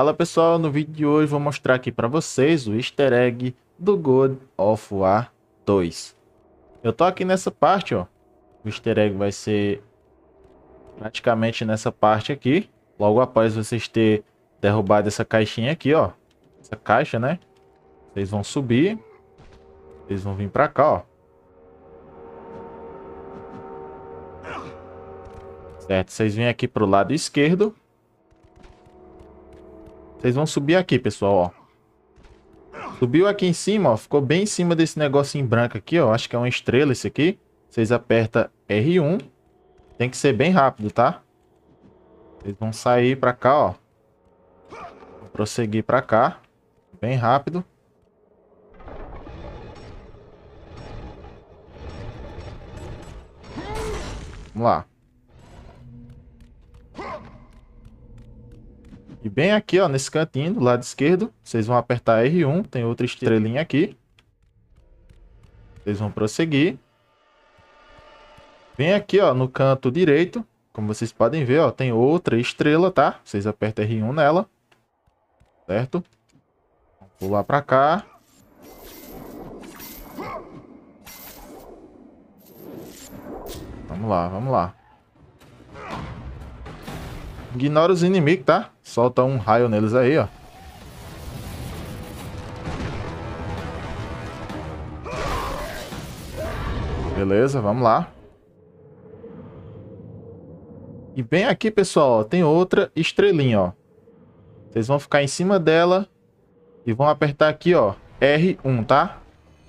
Fala pessoal, no vídeo de hoje vou mostrar aqui para vocês o easter egg do God of War 2. Eu tô aqui nessa parte, ó. O easter egg vai ser praticamente nessa parte aqui. Logo após vocês ter derrubado essa caixinha aqui, ó. Essa caixa, né? Vocês vão subir. Vocês vão vir para cá, ó. Certo, vocês vêm aqui pro lado esquerdo. Vocês vão subir aqui, pessoal, ó. Subiu aqui em cima, ó. Ficou bem em cima desse negócio em branco aqui, ó. Acho que é uma estrela esse aqui. Vocês apertam R1. Tem que ser bem rápido, tá? Vocês vão sair pra cá, ó. Vou prosseguir pra cá. Bem rápido. Vamos lá. E bem aqui, ó, nesse cantinho do lado esquerdo, vocês vão apertar R1, tem outra estrelinha aqui. Vocês vão prosseguir. Bem aqui, ó, no canto direito, como vocês podem ver, ó, tem outra estrela, tá? Vocês apertam R1 nela, certo? Vou pular pra cá. Vamos lá, vamos lá. Ignora os inimigos, tá? Solta um raio neles aí, ó. Beleza, vamos lá. E bem aqui, pessoal, ó, tem outra estrelinha, ó. Vocês vão ficar em cima dela e vão apertar aqui, ó, R1, tá?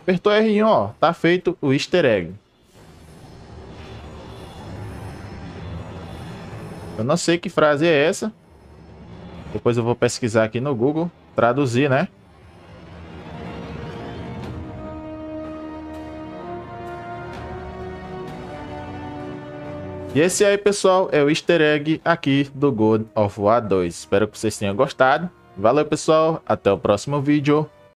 Apertou R1, ó, tá feito o easter egg. Eu não sei que frase é essa. Depois eu vou pesquisar aqui no Google. Traduzir, né? E esse aí, pessoal, é o easter egg aqui do God of War 2. Espero que vocês tenham gostado. Valeu, pessoal. Até o próximo vídeo.